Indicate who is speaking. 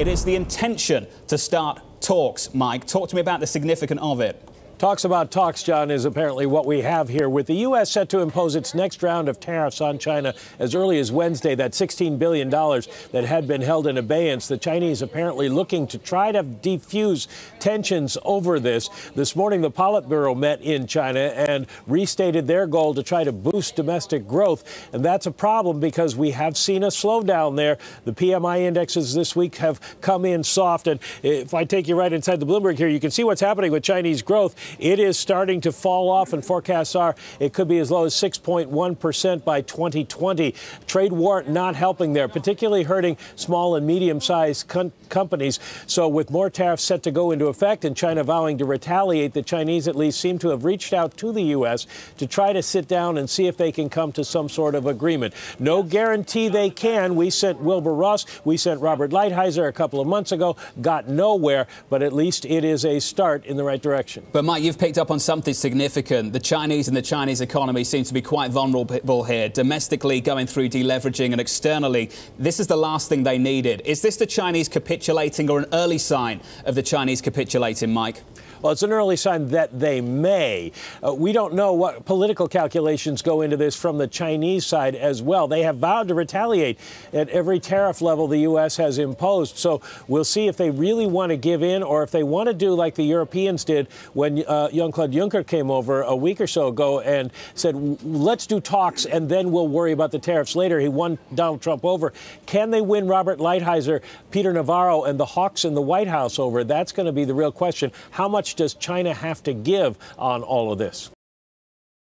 Speaker 1: It is the intention to start talks, Mike. Talk to me about the significance of it.
Speaker 2: Talks about talks, John, is apparently what we have here, with the U.S. set to impose its next round of tariffs on China as early as Wednesday. That $16 billion that had been held in abeyance, the Chinese apparently looking to try to defuse tensions over this. This morning, the Politburo met in China and restated their goal to try to boost domestic growth. And that's a problem because we have seen a slowdown there. The PMI indexes this week have come in soft. And if I take you right inside the Bloomberg here, you can see what's happening with Chinese growth it is starting to fall off, and forecasts are it could be as low as 6.1% by 2020. Trade war not helping there, particularly hurting small and medium sized com- companies. So, with more tariffs set to go into effect and China vowing to retaliate, the Chinese at least seem to have reached out to the U.S. to try to sit down and see if they can come to some sort of agreement. No guarantee they can. We sent Wilbur Ross, we sent Robert Lighthizer a couple of months ago, got nowhere, but at least it is a start in the right direction.
Speaker 1: But my Mike, you've picked up on something significant. The Chinese and the Chinese economy seem to be quite vulnerable here, domestically going through deleveraging and externally. This is the last thing they needed. Is this the Chinese capitulating or an early sign of the Chinese capitulating, Mike? Well, it's an early sign
Speaker 2: that they may. Uh, we don't know what political calculations go into this from the Chinese side as well. They have vowed to retaliate at every tariff level the U.S. has imposed. So we'll see if they really want to give in or if they want to do like the Europeans did when uh, Claude Juncker came over a week or so ago and said, let's do talks and then we'll worry about the tariffs later. He won Donald Trump over. Can they win Robert Lighthizer, Peter Navarro, and the hawks in the White House over? That's going to be the real question. How much does China have to give on all of this?